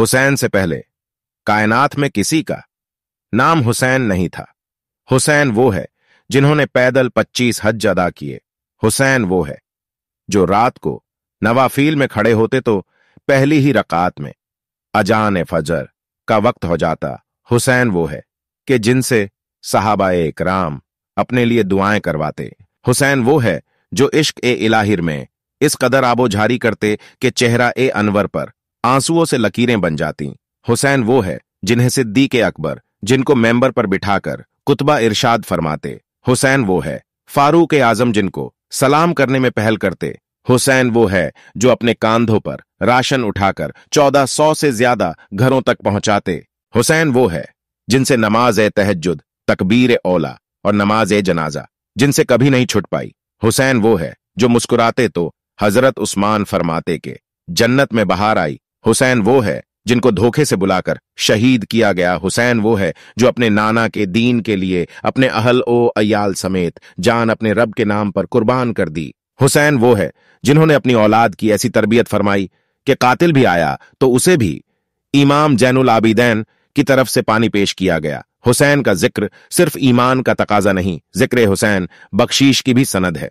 हुसैन से पहले कायनात में किसी का नाम हुसैन नहीं था हुसैन वो है जिन्होंने पैदल पच्चीस हज अदा किए हुसैन वो है जो रात को नवाफील में खड़े होते तो पहली ही रकात में अजान फजर का वक्त हो जाता हुसैन वो है कि जिनसे एक राम अपने लिए दुआएं करवाते हुसैन वो है जो इश्क ए इलाहिर में इस कदर आबोझारी करते कि चेहरा ए अनवर पर आंसुओं से लकीरें बन जाती हुसैन वो है जिन्हें सिद्दी के अकबर जिनको मेंबर पर बिठाकर कुतबा इरशाद फरमाते हुसैन वो है फारूक आजम जिनको सलाम करने में पहल करते हुसैन वो है जो अपने कांधों पर राशन उठाकर चौदह सौ से ज्यादा घरों तक पहुंचाते हुसैन वो है जिनसे नमाज ए तहजुद तकबीर ओला और नमाज ए जनाजा जिनसे कभी नहीं छुट पाई हुसैन वो है जो मुस्कुराते तो हजरत उस्मान फरमाते के जन्नत में बाहर आई हुसैन वो है जिनको धोखे से बुलाकर शहीद किया गया हुसैन वो है जो अपने नाना के दीन के लिए अपने अहल ओ अयाल समेत जान अपने रब के नाम पर कुर्बान कर दी हुसैन वो है जिन्होंने अपनी औलाद की ऐसी तरबियत फरमाई कि कातिल भी आया तो उसे भी इमाम जैनुल आबिदैन की तरफ से पानी पेश किया गया हुसैन का जिक्र सिर्फ ईमान का तकाजा नहीं जिक्र हुसैन बख्शीश की भी सनद है